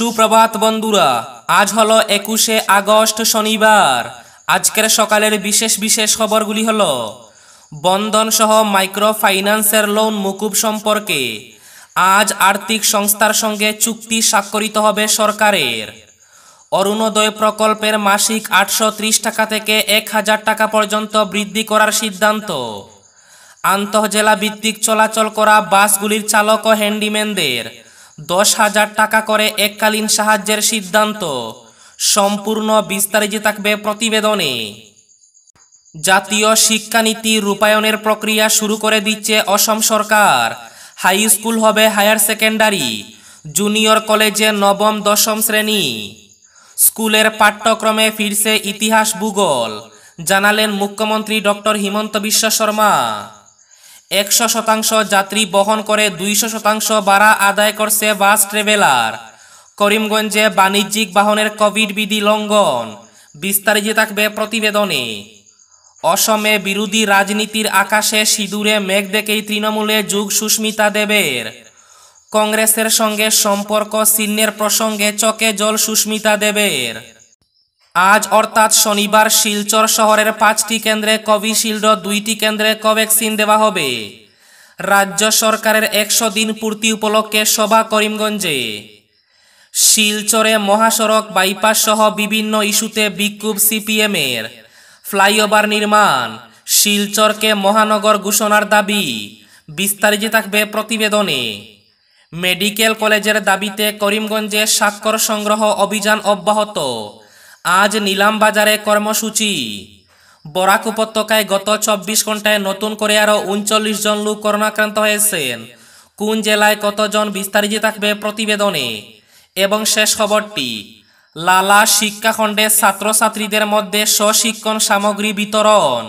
সুপ্রভাত বন্ধুরা আজ হলো একুশে আগস্ট শনিবার আজকের সকালের বিশেষ বিশেষ খবরগুলি হল সহ মাইক্রো ফাইন্যান্সের লোন মুকুব সম্পর্কে আজ আর্থিক সংস্থার সঙ্গে চুক্তি স্বাক্ষরিত হবে সরকারের অরুণোদয় প্রকল্পের মাসিক আটশো টাকা থেকে এক হাজার টাকা পর্যন্ত বৃদ্ধি করার সিদ্ধান্ত আন্তঃজেলা ভিত্তিক চলাচল করা বাসগুলির চালক ও হ্যান্ডিম্যানদের দশ হাজার টাকা করে এককালীন সাহায্যের সিদ্ধান্ত সম্পূর্ণ বিস্তারিত থাকবে প্রতিবেদনে জাতীয় শিক্ষানীতি রূপায়ণের প্রক্রিয়া শুরু করে দিচ্ছে অসম সরকার হাই স্কুল হবে হায়ার সেকেন্ডারি জুনিয়র কলেজে নবম দশম শ্রেণী স্কুলের পাঠ্যক্রমে ফিরছে ইতিহাস ভূগোল জানালেন মুখ্যমন্ত্রী ডক্টর হিমন্ত বিশ্ব শর্মা একশো শতাংশ যাত্রী বহন করে দুইশো শতাংশ ভাড়া আদায় করছে বাস ট্রেভেলার করিমগঞ্জে বাণিজ্যিক বাহনের কোভিড বিধি লঙ্ঘন বিস্তারিত থাকবে প্রতিবেদনে অসমে বিরোধী রাজনীতির আকাশে সিঁদুরে মেঘ দেখেই তৃণমূলে যুগ সুস্মিতা দেবের কংগ্রেসের সঙ্গে সম্পর্ক চিহ্নের প্রসঙ্গে চকে জল সুস্মিতা দেবের আজ অর্থাৎ শনিবার শিলচর শহরের পাঁচটি কেন্দ্রে কোভিশিল্ড দুইটি কেন্দ্রে কোভ্যাক্সিন দেওয়া হবে রাজ্য সরকারের একশো দিন পূর্তি উপলক্ষে সভা করিমগঞ্জে শিলচরে মহাসড়ক বাইপাস সহ বিভিন্ন ইস্যুতে বিক্ষোভ সিপিএমের ফ্লাইওভার নির্মাণ শিলচরকে মহানগর ঘোষণার দাবি বিস্তারিত থাকবে প্রতিবেদনে মেডিকেল কলেজের দাবিতে করিমগঞ্জে স্বাক্ষর সংগ্রহ অভিযান অব্যাহত আজ নিলাম বাজারে কর্মসূচি বরাক উপত্যকায় গত চব্বিশ ঘন্টায় নতুন করে আরও উনচল্লিশ জন লোক করোনাক্রান্ত হয়েছেন কোন জেলায় কতজন বিস্তারিত থাকবে প্রতিবেদনে এবং শেষ খবরটি লালা শিক্ষাখণ্ডে ছাত্রছাত্রীদের মধ্যে স্বশিক্ষণ সামগ্রী বিতরণ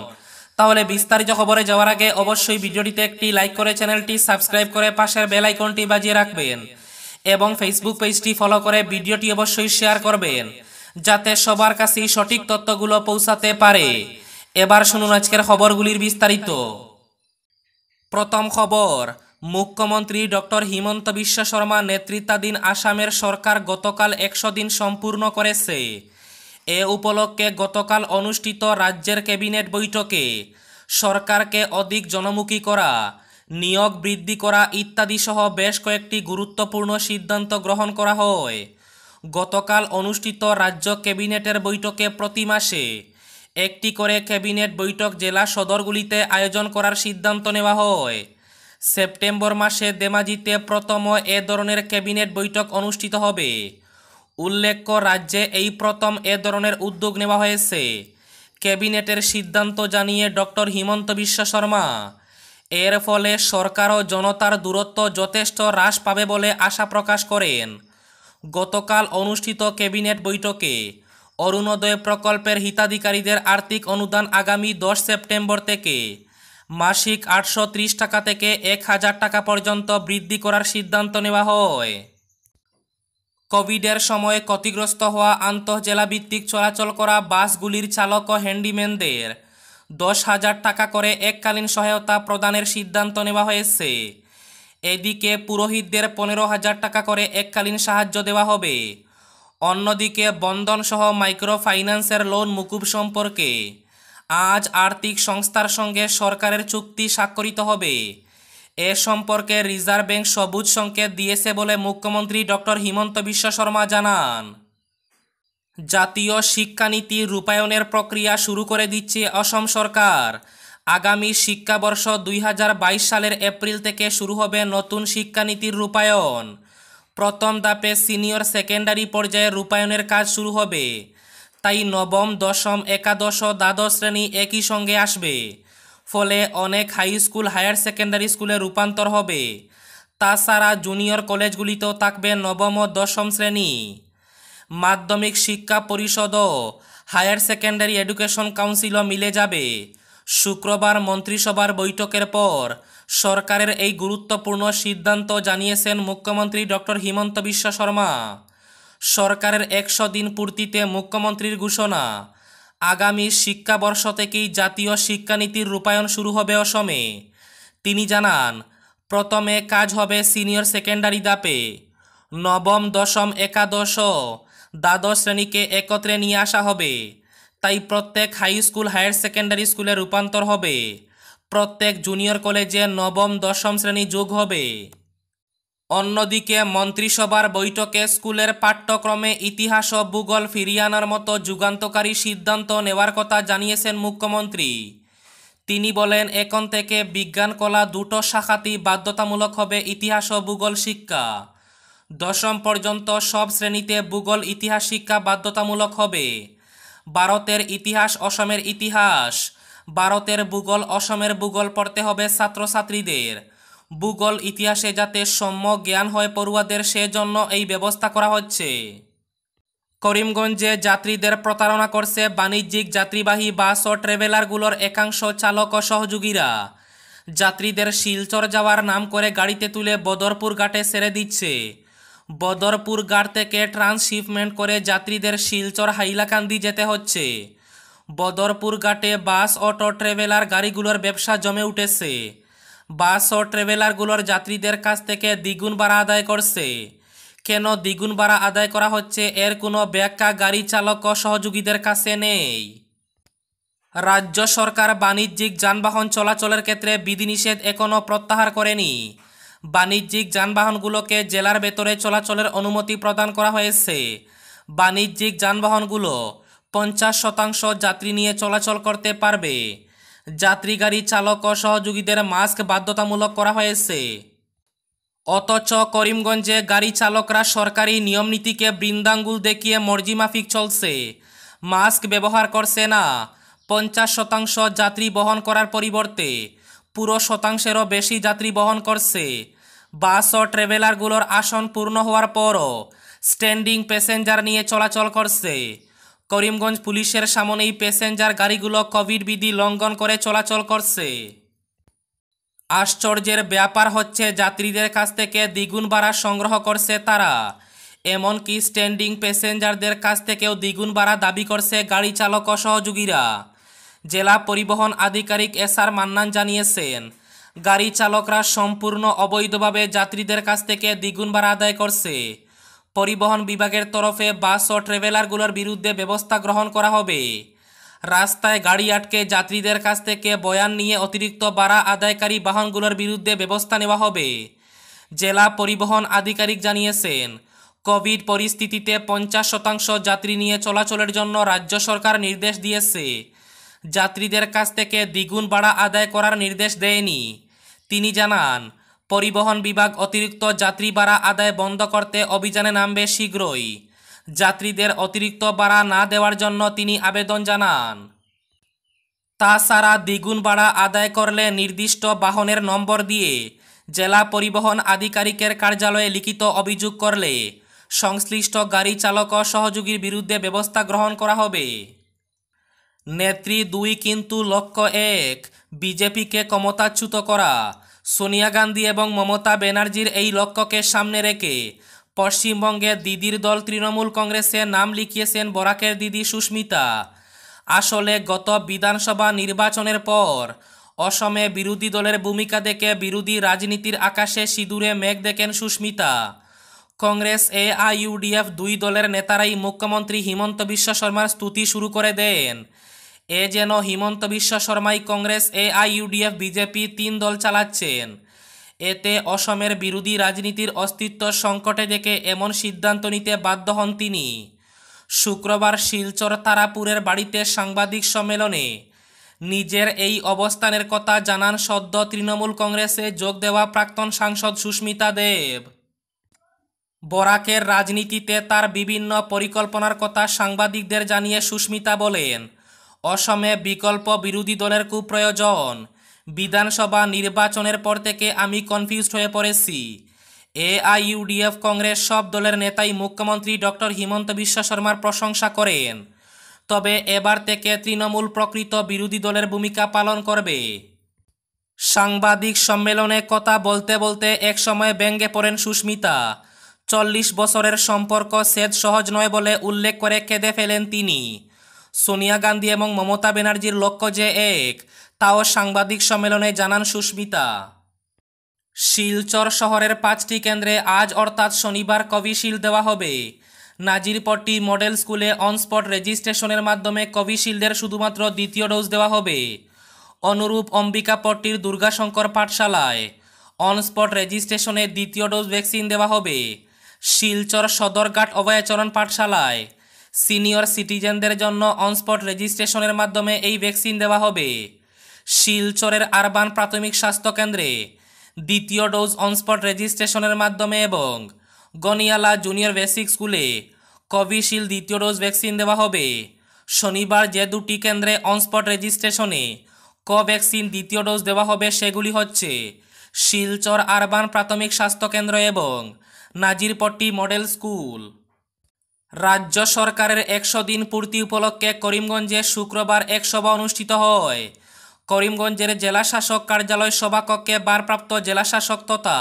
তাহলে বিস্তারিত খবরে যাওয়ার আগে অবশ্যই ভিডিওটিতে একটি লাইক করে চ্যানেলটি সাবস্ক্রাইব করে পাশের বেলাইকনটি বাজিয়ে রাখবেন এবং ফেসবুক পেজটি ফলো করে ভিডিওটি অবশ্যই শেয়ার করবেন যাতে সবার কাছেই সঠিক তথ্যগুলো পৌঁছাতে পারে এবার শুনুন আজকের খবরগুলির বিস্তারিত প্রথম খবর মুখ্যমন্ত্রী ডক্টর হিমন্ত বিশ্ব শর্মা নেতৃত্বাধীন আসামের সরকার গতকাল একশো দিন সম্পূর্ণ করেছে এ উপলক্ষে গতকাল অনুষ্ঠিত রাজ্যের ক্যাবিনেট বৈঠকে সরকারকে অধিক জনমুখী করা নিয়োগ বৃদ্ধি করা ইত্যাদি সহ বেশ কয়েকটি গুরুত্বপূর্ণ সিদ্ধান্ত গ্রহণ করা হয় গতকাল অনুষ্ঠিত রাজ্য ক্যাবিনেটের বৈঠকে প্রতি মাসে একটি করে ক্যাবিনেট বৈঠক জেলা সদরগুলিতে আয়োজন করার সিদ্ধান্ত নেওয়া হয় সেপ্টেম্বর মাসে দেমাজিতে প্রথম এ ধরনের ক্যাবিনেট বৈঠক অনুষ্ঠিত হবে উল্লেখ্য রাজ্যে এই প্রথম এ ধরনের উদ্যোগ নেওয়া হয়েছে ক্যাবিনেটের সিদ্ধান্ত জানিয়ে ডক্টর হিমন্ত বিশ্ব শর্মা এর ফলে সরকার ও জনতার দূরত্ব যথেষ্ট হ্রাস পাবে বলে আশা প্রকাশ করেন গতকাল অনুষ্ঠিত ক্যাবিনেট বৈঠকে অরুণোদয় প্রকল্পের হিতাধিকারীদের আর্থিক অনুদান আগামী দশ সেপ্টেম্বর থেকে মাসিক আটশো টাকা থেকে এক হাজার টাকা পর্যন্ত বৃদ্ধি করার সিদ্ধান্ত নেওয়া হয় কোভিডের সময়ে ক্ষতিগ্রস্ত হওয়া আন্তঃজেলা ভিত্তিক চলাচল করা বাসগুলির চালক ও হ্যান্ডিম্যানদের দশ হাজার টাকা করে এককালীন সহায়তা প্রদানের সিদ্ধান্ত নেওয়া হয়েছে এদিকে পুরোহিতদের পনেরো হাজার টাকা করে এককালীন সাহায্য দেওয়া হবে অন্যদিকে বন্ধনসহ মাইক্রো ফাইন্যান্সের লোন মুকুব সম্পর্কে আজ আর্থিক সংস্থার সঙ্গে সরকারের চুক্তি স্বাক্ষরিত হবে এ সম্পর্কে রিজার্ভ ব্যাংক সবুজ সংকেত দিয়েছে বলে মুখ্যমন্ত্রী ডক্টর হিমন্ত বিশ্ব শর্মা জানান জাতীয় শিক্ষানীতি রূপায়ণের প্রক্রিয়া শুরু করে দিচ্ছে অসম সরকার আগামী শিক্ষাবর্ষ দুই সালের এপ্রিল থেকে শুরু হবে নতুন শিক্ষানীতির রূপায়ণ প্রথম ধাপে সিনিয়র সেকেন্ডারি পর্যায়ে রূপায়ণের কাজ শুরু হবে তাই নবম দশম একাদশ দ্বাদশ শ্রেণী একই সঙ্গে আসবে ফলে অনেক হাই স্কুল হায়ার সেকেন্ডারি স্কুলে রূপান্তর হবে তাছাড়া জুনিয়র কলেজগুলিতেও থাকবে নবম ও দশম শ্রেণী মাধ্যমিক শিক্ষা পরিষদ হায়ার সেকেন্ডারি এডুকেশন কাউন্সিলও মিলে যাবে শুক্রবার মন্ত্রিসভার বৈঠকের পর সরকারের এই গুরুত্বপূর্ণ সিদ্ধান্ত জানিয়েছেন মুখ্যমন্ত্রী ডক্টর হিমন্ত বিশ্ব শর্মা সরকারের একশো দিন পূর্তিতে মুখ্যমন্ত্রীর ঘোষণা আগামী শিক্ষাবর্ষ থেকেই জাতীয় শিক্ষানীতির রূপায়ণ শুরু হবে অসমে তিনি জানান প্রথমে কাজ হবে সিনিয়র সেকেন্ডারি দাপে নবম দশম একাদশ দ্বাদশ শ্রেণীকে একত্রে নিয়ে আসা হবে তাই প্রত্যেক হাই স্কুল হায়ার সেকেন্ডারি স্কুলে রূপান্তর হবে প্রত্যেক জুনিয়র কলেজে নবম দশম শ্রেণী যোগ হবে অন্যদিকে মন্ত্রিসভার বৈঠকে স্কুলের পাঠ্যক্রমে ইতিহাস ও ভূগোল ফিরিয়ে আনার মতো যুগান্তকারী সিদ্ধান্ত নেওয়ার কথা জানিয়েছেন মুখ্যমন্ত্রী তিনি বলেন এখন থেকে বিজ্ঞান কলা দুটো শাখাতেই বাধ্যতামূলক হবে ইতিহাস ও ভূগোল শিক্ষা দশম পর্যন্ত সব শ্রেণীতে ভূগোল ইতিহাস শিক্ষা বাধ্যতামূলক হবে ভারতের ইতিহাস অসমের ইতিহাস ভারতের ভূগোল অসমের ভূগোল পড়তে হবে ছাত্রছাত্রীদের ভূগোল ইতিহাসে যাতে সম্য জ্ঞান হয় পড়ুয়াদের সেজন্য এই ব্যবস্থা করা হচ্ছে করিমগঞ্জে যাত্রীদের প্রতারণা করছে বাণিজ্যিক যাত্রীবাহী বাস ও ট্রেভেলারগুলোর একাংশ চালক ও সহযোগীরা যাত্রীদের শিলচর যাওয়ার নাম করে গাড়িতে তুলে বদরপুর ঘাটে ছেড়ে দিচ্ছে বদরপুর গাড় থেকে ট্রান্সশিপমেন্ট করে যাত্রীদের শিলচর হাইলাকান্দি যেতে হচ্ছে বদরপুর ঘাটে বাস অটো ট্রেভেলার গাড়িগুলোর ব্যবসা জমে উঠেছে বাস ও ট্রেভেলারগুলোর যাত্রীদের কাছ থেকে দ্বিগুণ বাড়া আদায় করছে কেন দ্বিগুণ বাড়া আদায় করা হচ্ছে এর কোনো ব্যাখ্যা গাড়ি চালক ও সহযোগীদের কাছে নেই রাজ্য সরকার বাণিজ্যিক যানবাহন চলাচলের ক্ষেত্রে বিধিনিষেধ এখনও প্রত্যাহার করেনি বাণিজ্যিক যানবাহনগুলোকে জেলার ভেতরে চলাচলের অনুমতি প্রদান করা হয়েছে বাণিজ্যিক যানবাহনগুলো পঞ্চাশ শতাংশ যাত্রী নিয়ে চলাচল করতে পারবে যাত্রী গাড়ি চালক ও সহযোগীদের মাস্ক বাধ্যতামূলক করা হয়েছে অথচ করিমগঞ্জে গাড়ি চালকরা সরকারি নিয়মনীতিকে বৃন্দাঙ্গুল দেখিয়ে মর্জিমাফিক চলছে মাস্ক ব্যবহার করছে না পঞ্চাশ শতাংশ যাত্রী বহন করার পরিবর্তে পুরো শতাংশেরও বেশি যাত্রী বহন করছে বাস ও ট্রেভেলারগুলোর আসন পূর্ণ হওয়ার পরও স্ট্যান্ডিং প্যাসেঞ্জার নিয়ে চলাচল করছে করিমগঞ্জ পুলিশের সামনেই প্যাসেঞ্জার গাড়িগুলো কোভিড বিধি লঙ্ঘন করে চলাচল করছে আশ্চর্যের ব্যাপার হচ্ছে যাত্রীদের কাছ থেকে দ্বিগুণ ভাড়া সংগ্রহ করছে তারা এমনকি স্ট্যান্ডিং প্যাসেঞ্জারদের কাছ থেকেও দ্বিগুণ ভাড়া দাবি করছে গাড়ি চালক সহযোগীরা জেলা পরিবহন আধিকারিক এস আর মান্নান জানিয়েছেন গাড়ি চালকরা সম্পূর্ণ অবৈধভাবে যাত্রীদের কাছ থেকে দ্বিগুণ ভাড়া আদায় করছে পরিবহন বিভাগের তরফে বাস ও ট্রেভেলারগুলোর বিরুদ্ধে ব্যবস্থা গ্রহণ করা হবে রাস্তায় গাড়ি আটকে যাত্রীদের কাছ থেকে বয়ান নিয়ে অতিরিক্ত ভাড়া আদায়কারী বাহনগুলোর বিরুদ্ধে ব্যবস্থা নেওয়া হবে জেলা পরিবহন আধিকারিক জানিয়েছেন কোভিড পরিস্থিতিতে পঞ্চাশ শতাংশ যাত্রী নিয়ে চলাচলের জন্য রাজ্য সরকার নির্দেশ দিয়েছে যাত্রীদের কাছ থেকে দ্বিগুণ ভাড়া আদায় করার নির্দেশ দেয়নি তিনি জানান পরিবহন বিভাগ অতিরিক্ত যাত্রী ভাড়া আদায় বন্ধ করতে অভিযানে নামবে শীঘ্রই যাত্রীদের অতিরিক্ত ভাড়া না দেওয়ার জন্য তিনি আবেদন জানান তাছাড়া দ্বিগুণ ভাড়া আদায় করলে নির্দিষ্ট বাহনের নম্বর দিয়ে জেলা পরিবহন আধিকারিকের কার্যালয়ে লিখিত অভিযোগ করলে সংশ্লিষ্ট গাড়ি চালক সহযোগীর বিরুদ্ধে ব্যবস্থা গ্রহণ করা হবে নেত্রী দুই কিন্তু লক্ষ্য এক বিজেপিকে ক্ষমতাচ্যুত করা সোনিয়া গান্ধী এবং মমতা ব্যানার্জির এই লক্ষ্যকে সামনে রেখে পশ্চিমবঙ্গে দিদির দল তৃণমূল কংগ্রেসে নাম লিখিয়েছেন বরাকের দিদি সুস্মিতা আসলে গত বিধানসভা নির্বাচনের পর অসমে বিরোধী দলের ভূমিকা দেখে বিরোধী রাজনীতির আকাশে সিঁদুরে মেঘ দেখেন সুস্মিতা কংগ্রেস এ আইইউডিএফ দুই দলের নেতারাই মুখ্যমন্ত্রী হিমন্ত বিশ্ব শর্মার স্তুতি শুরু করে দেন এ যেন হিমন্ত বিশ্ব শর্মাই কংগ্রেস এআইইউডিএফ বিজেপি তিন দল চালাচ্ছেন এতে অসমের বিরোধী রাজনীতির অস্তিত্ব সংকটে দেখে এমন সিদ্ধান্ত নিতে বাধ্য হন তিনি শুক্রবার শিলচর তারাপুরের বাড়িতে সাংবাদিক সম্মেলনে নিজের এই অবস্থানের কথা জানান সদ্য তৃণমূল কংগ্রেসে যোগ দেওয়া প্রাক্তন সাংসদ সুস্মিতা দেব বরাকের রাজনীতিতে তার বিভিন্ন পরিকল্পনার কথা সাংবাদিকদের জানিয়ে সুস্মিতা বলেন অসমে বিকল্প বিরোধী দলের কুপ্রয়োজন বিধানসভা নির্বাচনের পর থেকে আমি কনফিউজড হয়ে পড়েছি এআইইউডিএফ কংগ্রেস সব দলের নেতাই মুখ্যমন্ত্রী ডক্টর হিমন্ত বিশ্ব শর্মার প্রশংসা করেন তবে এবার থেকে তৃণমূল প্রকৃত বিরোধী দলের ভূমিকা পালন করবে সাংবাদিক সম্মেলনে কথা বলতে বলতে একসময় ব্যঙ্গে পড়েন সুস্মিতা চল্লিশ বছরের সম্পর্ক সেদ সহজ নয় বলে উল্লেখ করে কেঁদে ফেলেন তিনি সোনিয়া গান্ধী এবং মমতা ব্যানার্জির লক্ষ্য যে এক তাও সাংবাদিক সম্মেলনে জানান সুস্মিতা শিলচর শহরের পাঁচটি কেন্দ্রে আজ অর্থাৎ শনিবার কভিশিল্ড দেওয়া হবে নাজিরপট্টি মডেল স্কুলে অনস্পট রেজিস্ট্রেশনের মাধ্যমে কভিশিল্ডের শুধুমাত্র দ্বিতীয় ডোজ দেওয়া হবে অনুরূপ অম্বিকাপট্টির দুর্গাশঙ্কর পাঠশালায় অনস্পট রেজিস্ট্রেশনে দ্বিতীয় ডোজ ভ্যাকসিন দেওয়া হবে শিলচর সদরঘাট অভয়াচরণ পাঠশালায় সিনিয়র সিটিজেনদের জন্য অনস্পট রেজিস্ট্রেশনের মাধ্যমে এই ভ্যাকসিন দেওয়া হবে শিলচরের আরবান প্রাথমিক স্বাস্থ্যকেন্দ্রে দ্বিতীয় ডোজ অনস্পট রেজিস্ট্রেশনের মাধ্যমে এবং গনিয়ালা জুনিয়র বেসিক স্কুলে কোভিশিল্ড দ্বিতীয় ডোজ ভ্যাকসিন দেওয়া হবে শনিবার যে দুটি কেন্দ্রে অনস্পট রেজিস্ট্রেশনে কোভ্যাক্সিন দ্বিতীয় ডোজ দেওয়া হবে সেগুলি হচ্ছে শিলচর আরবান প্রাথমিক স্বাস্থ্যকেন্দ্র এবং নাজিরপট্টি মডেল স্কুল রাজ্য সরকারের একশো দিন পূর্তি উপলক্ষে করিমগঞ্জে শুক্রবার এক সভা অনুষ্ঠিত হয় করিমগঞ্জের জেলা শাসক কার্যালয় সভাকক্ষে ভারপ্রাপ্ত জেলাশাসক তথা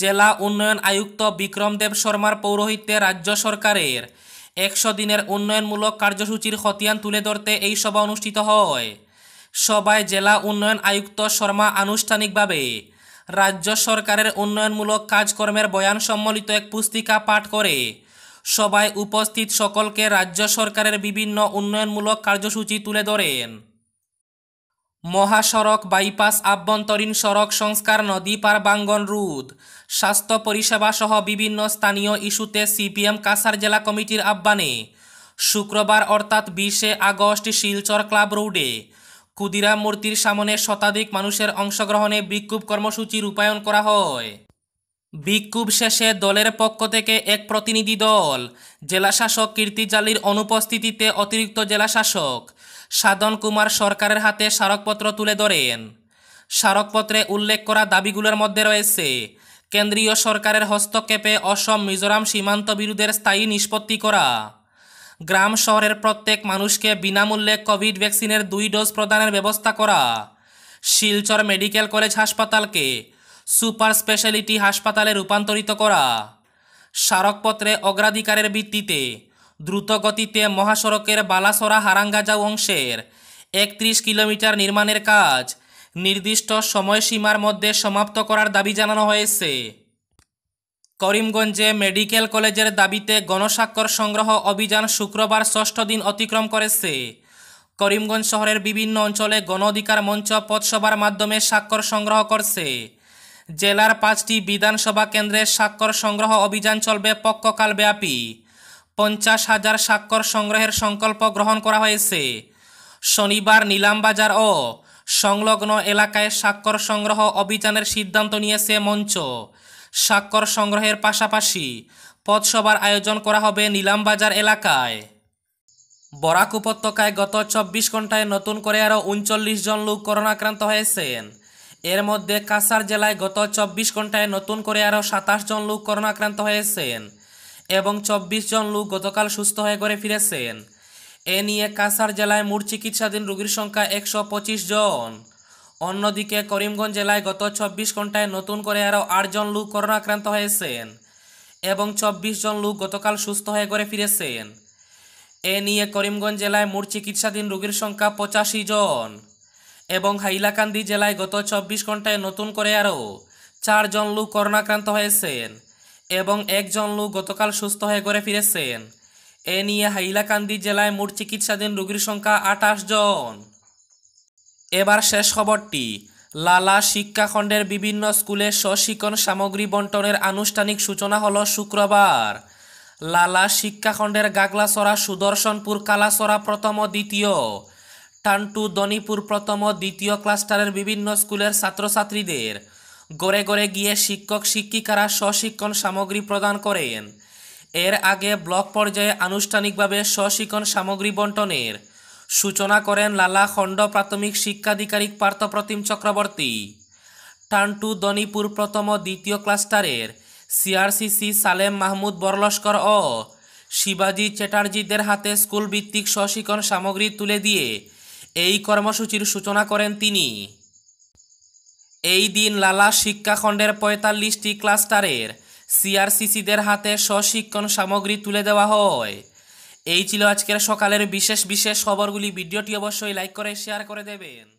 জেলা উন্নয়ন আয়ুক্ত বিক্রমদেব শর্মার পৌরোহিত্যে রাজ্য সরকারের একশো দিনের উন্নয়নমূলক কার্যসূচির খতিয়ান তুলে ধরতে এই সভা অনুষ্ঠিত হয় সভায় জেলা উন্নয়ন আয়ুক্ত শর্মা আনুষ্ঠানিকভাবে রাজ্য সরকারের উন্নয়নমূলক কাজকর্মের বয়ান সম্বলিত এক পুস্তিকা পাঠ করে সভায় উপস্থিত সকলকে রাজ্য সরকারের বিভিন্ন উন্নয়নমূলক কার্যসূচি তুলে ধরেন মহাসড়ক বাইপাস আভ্যন্তরীণ সড়ক সংস্কার নদী পার বাঙ্গন রুদ স্বাস্থ্য পরিষেবা সহ বিভিন্ন স্থানীয় ইস্যুতে সিপিএম কাসার জেলা কমিটির আহ্বানে শুক্রবার অর্থাৎ বিশে আগস্ট শিলচর ক্লাব রোডে ক্ষুদিরাম মূর্তির সামনে শতাধিক মানুষের অংশগ্রহণে বিক্ষোভ কর্মসূচি রূপায়ণ করা হয় বিক্ষোভ শেষে দলের পক্ষ থেকে এক প্রতিনিধি দল জেলাশাসক কীর্তি জালির অনুপস্থিতিতে অতিরিক্ত জেলাশাসক সাধন কুমার সরকারের হাতে স্মারকপত্র তুলে ধরেন স্মারকপত্রে উল্লেখ করা দাবিগুলোর মধ্যে রয়েছে কেন্দ্রীয় সরকারের হস্তক্ষেপে অসম মিজোরাম সীমান্ত বিরোধের স্থায়ী নিষ্পত্তি করা গ্রাম শহরের প্রত্যেক মানুষকে বিনামূল্যে কোভিড ভ্যাকসিনের দুই ডোজ প্রদানের ব্যবস্থা করা শিলচর মেডিকেল কলেজ হাসপাতালকে সুপার স্পেশালিটি হাসপাতালে রূপান্তরিত করা স্মারকপত্রে অগ্রাধিকারের ভিত্তিতে দ্রুতগতিতে মহাসড়কের বালাসরা হারাঙ্গাজাও অংশের একত্রিশ কিলোমিটার নির্মাণের কাজ নির্দিষ্ট সময়সীমার মধ্যে সমাপ্ত করার দাবি জানানো হয়েছে করিমগঞ্জে মেডিকেল কলেজের দাবিতে গণস্বাক্ষর সংগ্রহ অভিযান শুক্রবার ষষ্ঠ দিন অতিক্রম করেছে করিমগঞ্জ শহরের বিভিন্ন অঞ্চলে গণ অধিকার মঞ্চ পথসভার মাধ্যমে স্বাক্ষর সংগ্রহ করছে জেলার পাঁচটি বিধানসভা কেন্দ্রে স্বাক্ষর সংগ্রহ অভিযান চলবে ব্যাপী পঞ্চাশ হাজার স্বাক্ষর সংগ্রহের সংকল্প গ্রহণ করা হয়েছে শনিবার নিলামবাজার ও সংলগ্ন এলাকায় স্বাক্ষর সংগ্রহ অভিযানের সিদ্ধান্ত নিয়েছে মঞ্চ স্বাক্ষর সংগ্রহের পাশাপাশি পথসভার আয়োজন করা হবে নিলামবাজার এলাকায় বরাক উপত্যকায় গত চব্বিশ ঘন্টায় নতুন করে আরও উনচল্লিশ জন লোক আক্রান্ত হয়েছেন এর মধ্যে কাসার জেলায় গত চব্বিশ ঘন্টায় নতুন করে আরও সাতাশ জন লোক আক্রান্ত হয়েছেন এবং চব্বিশ জন লোক গতকাল সুস্থ হয়ে ঘরে ফিরেছেন এ নিয়ে কাসার জেলায় মোট চিকিৎসাধীন রোগীর সংখ্যা একশো পঁচিশ জন অন্যদিকে করিমগঞ্জ জেলায় গত চব্বিশ ঘন্টায় নতুন করে আরও আটজন লোক করোনা আক্রান্ত হয়েছেন এবং চব্বিশ জন লোক গতকাল সুস্থ হয়ে ঘরে ফিরেছেন এ নিয়ে করিমগঞ্জ জেলায় মোট চিকিৎসাধীন রোগীর সংখ্যা পঁচাশি জন এবং হাইলাকান্দি জেলায় গত চব্বিশ ঘন্টায় নতুন করে আরও চারজন লোক করোনাক্রান্ত হয়েছেন এবং একজন লোক গতকাল সুস্থ হয়ে ঘরে ফিরেছেন এ নিয়ে হাইলাকান্দি জেলায় মোট চিকিৎসাধীন রোগীর সংখ্যা আঠাশ জন এবার শেষ খবরটি লালা শিক্ষাখণ্ডের বিভিন্ন স্কুলে স্বশিক্ষণ সামগ্রী বন্টনের আনুষ্ঠানিক সূচনা হল শুক্রবার লালা শিক্ষাখণ্ডের গাগলাসরা সুদর্শনপুর কালাসরা প্রথম ও দ্বিতীয় টান্টু দনিপুর প্রথম ও দ্বিতীয় ক্লাস্টারের বিভিন্ন স্কুলের ছাত্রছাত্রীদের গড়ে গড়ে গিয়ে শিক্ষক শিক্ষিকারা স্বশিক্ষণ সামগ্রী প্রদান করেন এর আগে ব্লক পর্যায়ে আনুষ্ঠানিকভাবে স্বশিক্ষণ সামগ্রী বন্টনের সূচনা করেন লালা খণ্ড প্রাথমিক শিক্ষাধিকারিক পার্থপ্রতিম চক্রবর্তী টান্টু দনিপুর প্রথম ও দ্বিতীয় ক্লাস্টারের সিআরসিসি সালেম মাহমুদ বরলস্কর ও শিবাজি চ্যাটার্জিদের হাতে স্কুল ভিত্তিক স্বশিক্ষণ সামগ্রী তুলে দিয়ে এই কর্মসূচির সূচনা করেন তিনি এই দিন লালা শিক্ষাখণ্ডের পঁয়তাল্লিশটি ক্লাস্টারের সিআরসিসিদের হাতে স্বশিক্ষণ সামগ্রী তুলে দেওয়া হয় এই ছিল আজকের সকালের বিশেষ বিশেষ খবরগুলি ভিডিওটি অবশ্যই লাইক করে শেয়ার করে দেবেন